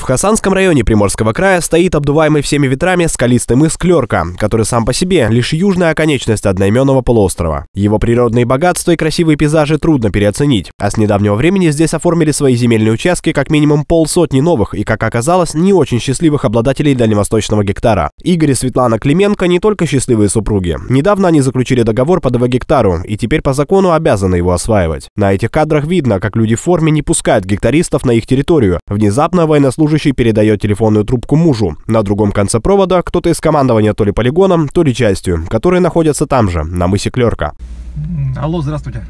В Хасанском районе Приморского края стоит обдуваемый всеми ветрами скалистый мыс Клерка, который сам по себе лишь южная оконечность одноименного полуострова. Его природные богатства и красивые пейзажи трудно переоценить, а с недавнего времени здесь оформили свои земельные участки как минимум полсотни новых и, как оказалось, не очень счастливых обладателей дальневосточного гектара. Игорь и Светлана Клименко не только счастливые супруги. Недавно они заключили договор по 2 гектару и теперь по закону обязаны его осваивать. На этих кадрах видно, как люди в форме не пускают гектаристов на их территорию. Внезапно военнослужащие Командующий передает телефонную трубку мужу. На другом конце провода кто-то из командования то ли полигоном, то ли частью, которые находятся там же, на мысе Клерка. Алло, здравствуйте.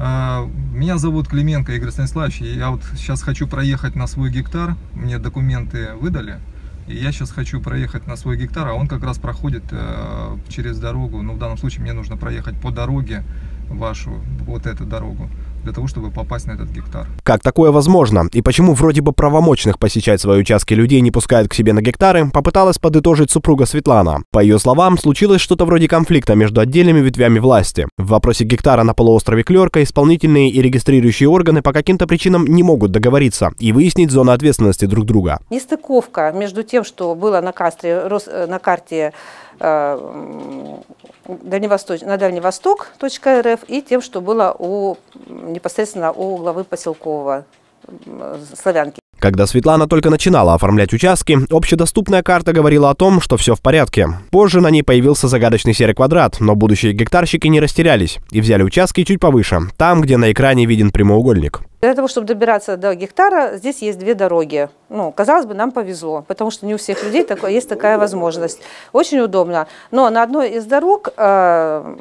А, меня зовут Клименко Игорь Станиславович, я вот сейчас хочу проехать на свой гектар, мне документы выдали, и я сейчас хочу проехать на свой гектар, а он как раз проходит э, через дорогу, ну в данном случае мне нужно проехать по дороге вашу, вот эту дорогу для того, чтобы попасть на этот гектар. Как такое возможно? И почему вроде бы правомочных посещать свои участки людей не пускают к себе на гектары, попыталась подытожить супруга Светлана. По ее словам, случилось что-то вроде конфликта между отдельными ветвями власти. В вопросе гектара на полуострове Клерка исполнительные и регистрирующие органы по каким-то причинам не могут договориться и выяснить зону ответственности друг друга. Нестыковка между тем, что было на, кастре, э, на карте э, Дальневосточ... на Дальний Восток .рф и тем, что было у непосредственно у главы поселкового Славянки. Когда Светлана только начинала оформлять участки, общедоступная карта говорила о том, что все в порядке. Позже на ней появился загадочный серый квадрат, но будущие гектарщики не растерялись и взяли участки чуть повыше, там, где на экране виден прямоугольник. Для того, чтобы добираться до гектара, здесь есть две дороги. Ну, казалось бы, нам повезло, потому что не у всех людей такое, есть такая возможность. Очень удобно. Но на одной из дорог э,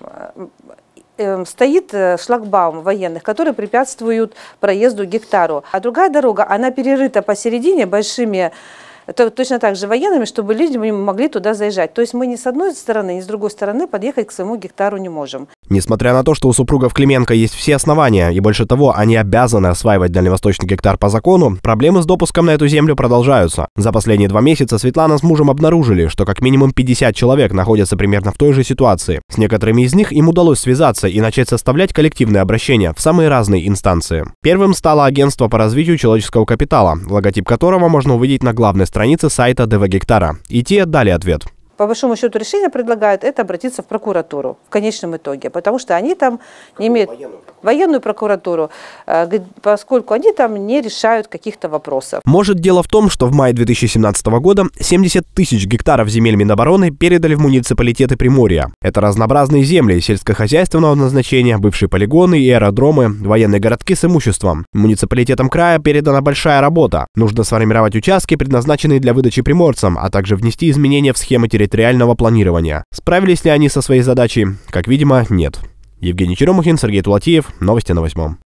Эм, стоит э, шлагбаум военных, которые препятствуют проезду гектару. А другая дорога, она перерыта посередине большими то, точно так же военными, чтобы люди могли туда заезжать. То есть мы ни с одной стороны, ни с другой стороны подъехать к своему гектару не можем. Несмотря на то, что у супругов Клименко есть все основания, и больше того, они обязаны осваивать дальневосточный гектар по закону, проблемы с допуском на эту землю продолжаются. За последние два месяца Светлана с мужем обнаружили, что как минимум 50 человек находятся примерно в той же ситуации. С некоторыми из них им удалось связаться и начать составлять коллективные обращения в самые разные инстанции. Первым стало агентство по развитию человеческого капитала, логотип которого можно увидеть на главной странице сайта ДВ Гектара. И те дали ответ по большому счету решение предлагают это обратиться в прокуратуру в конечном итоге, потому что они там не имеют военную, прокуратуру, э, поскольку они там не решают каких-то вопросов. Может, дело в том, что в мае 2017 года 70 тысяч гектаров земель Минобороны передали в муниципалитеты Приморья. Это разнообразные земли сельскохозяйственного назначения, бывшие полигоны и аэродромы, военные городки с имуществом. Муниципалитетам края передана большая работа. Нужно сформировать участки, предназначенные для выдачи приморцам, а также внести изменения в схемы территории территориального планирования. Справились ли они со своей задачей? Как видимо, нет. Евгений Черемухин, Сергей Тулатиев. Новости на восьмом.